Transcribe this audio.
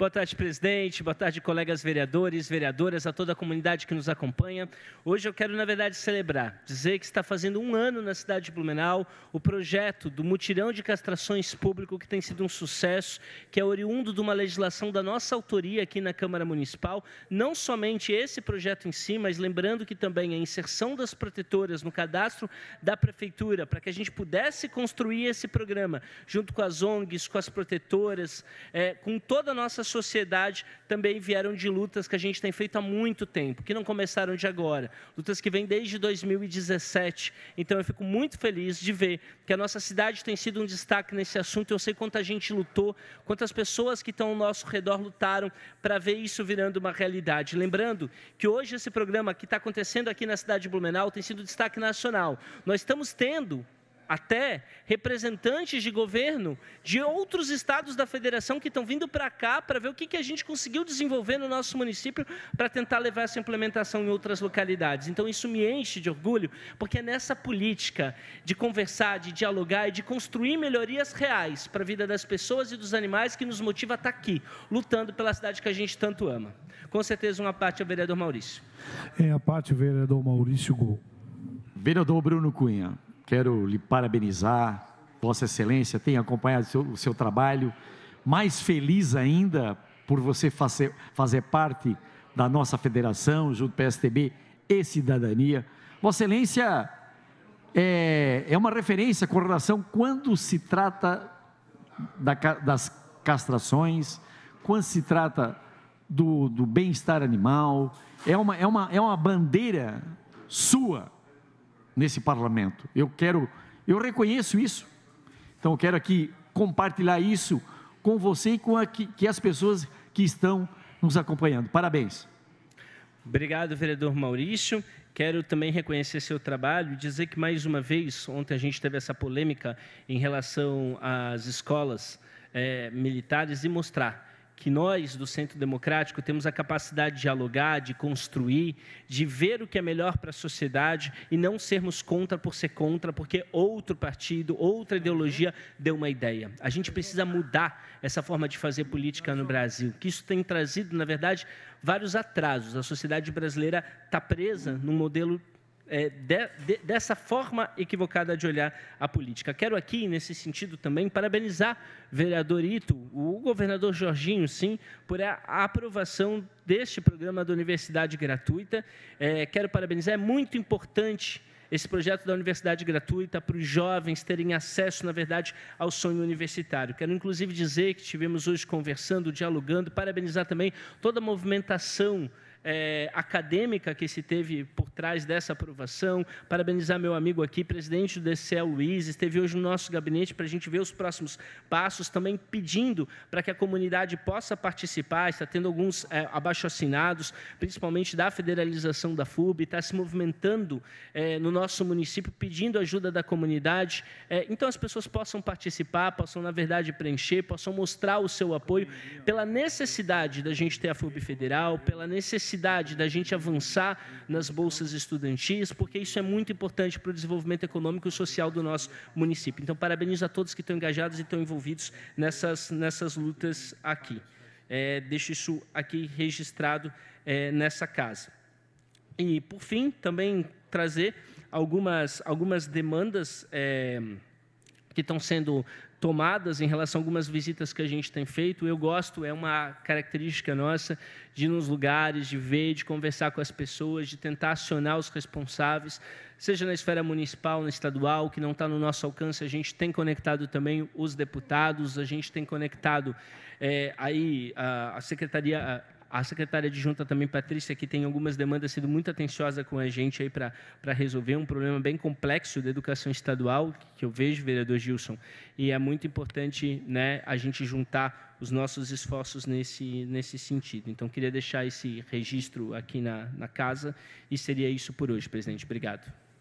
Boa tarde, presidente. Boa tarde, colegas vereadores, vereadoras, a toda a comunidade que nos acompanha. Hoje eu quero, na verdade, celebrar, dizer que está fazendo um ano na cidade de Blumenau o projeto do mutirão de castrações público que tem sido um sucesso, que é oriundo de uma legislação da nossa autoria aqui na Câmara Municipal. Não somente esse projeto em si, mas lembrando que também a inserção das protetoras no cadastro da prefeitura, para que a gente pudesse construir esse programa junto com as ONGs, com as protetoras, é, com toda a nossa sociedade também vieram de lutas que a gente tem feito há muito tempo, que não começaram de agora, lutas que vêm desde 2017. Então eu fico muito feliz de ver que a nossa cidade tem sido um destaque nesse assunto. Eu sei quanta gente lutou, quantas pessoas que estão ao nosso redor lutaram para ver isso virando uma realidade. Lembrando que hoje esse programa que está acontecendo aqui na cidade de Blumenau tem sido destaque nacional. Nós estamos tendo até representantes de governo de outros estados da federação que estão vindo para cá para ver o que, que a gente conseguiu desenvolver no nosso município para tentar levar essa implementação em outras localidades. Então, isso me enche de orgulho, porque é nessa política de conversar, de dialogar e de construir melhorias reais para a vida das pessoas e dos animais que nos motiva a estar tá aqui, lutando pela cidade que a gente tanto ama. Com certeza, uma parte ao é vereador Maurício. É a parte, vereador Maurício Gol. Vereador Bruno Cunha. Quero lhe parabenizar, Vossa Excelência tem acompanhado o seu, o seu trabalho. Mais feliz ainda por você fazer, fazer parte da nossa federação, junto PSTB e Cidadania. Vossa Excelência é, é uma referência com relação quando se trata da, das castrações, quando se trata do, do bem-estar animal. É uma, é, uma, é uma bandeira sua nesse parlamento. Eu quero, eu reconheço isso. Então eu quero aqui compartilhar isso com você e com a, que, que as pessoas que estão nos acompanhando. Parabéns. Obrigado, vereador Maurício. Quero também reconhecer seu trabalho e dizer que, mais uma vez, ontem a gente teve essa polêmica em relação às escolas é, militares e mostrar que nós do Centro Democrático temos a capacidade de dialogar, de construir, de ver o que é melhor para a sociedade e não sermos contra por ser contra, porque outro partido, outra uhum. ideologia deu uma ideia. A gente uhum. precisa mudar essa forma de fazer política no Brasil, que isso tem trazido, na verdade, vários atrasos. A sociedade brasileira está presa uhum. num modelo é, de, de, dessa forma equivocada de olhar a política. Quero aqui, nesse sentido também, parabenizar vereador Ito, o governador Jorginho, sim, por a, a aprovação deste programa da Universidade Gratuita. É, quero parabenizar, é muito importante esse projeto da universidade gratuita para os jovens terem acesso, na verdade, ao sonho universitário. Quero, inclusive, dizer que tivemos hoje conversando, dialogando, parabenizar também toda a movimentação é, acadêmica que se teve por trás dessa aprovação. Parabenizar meu amigo aqui, presidente do DCE, Luiz, esteve hoje no nosso gabinete para a gente ver os próximos passos, também pedindo para que a comunidade possa participar, está tendo alguns é, abaixo-assinados, principalmente da federalização da FUB, está se movimentando é, no nosso município, pedindo ajuda da comunidade. É, então, as pessoas possam participar, possam, na verdade, preencher, possam mostrar o seu apoio pela necessidade da gente ter a FUB federal, pela necessidade da gente avançar nas bolsas bolsas estudantis, porque isso é muito importante para o desenvolvimento econômico e social do nosso município. Então, parabenizo a todos que estão engajados e estão envolvidos nessas, nessas lutas aqui. É, deixo isso aqui registrado é, nessa casa. E, por fim, também trazer algumas, algumas demandas é, que estão sendo tomadas em relação a algumas visitas que a gente tem feito. Eu gosto, é uma característica nossa, de ir nos lugares, de ver, de conversar com as pessoas, de tentar acionar os responsáveis, seja na esfera municipal, na estadual, que não está no nosso alcance. A gente tem conectado também os deputados, a gente tem conectado é, aí a, a secretaria a secretária de junta também, Patrícia, que tem algumas demandas, sendo muito atenciosa com a gente aí para resolver um problema bem complexo da educação estadual, que eu vejo, vereador Gilson, e é muito importante né, a gente juntar os nossos esforços nesse, nesse sentido. Então, queria deixar esse registro aqui na, na casa e seria isso por hoje, presidente. Obrigado.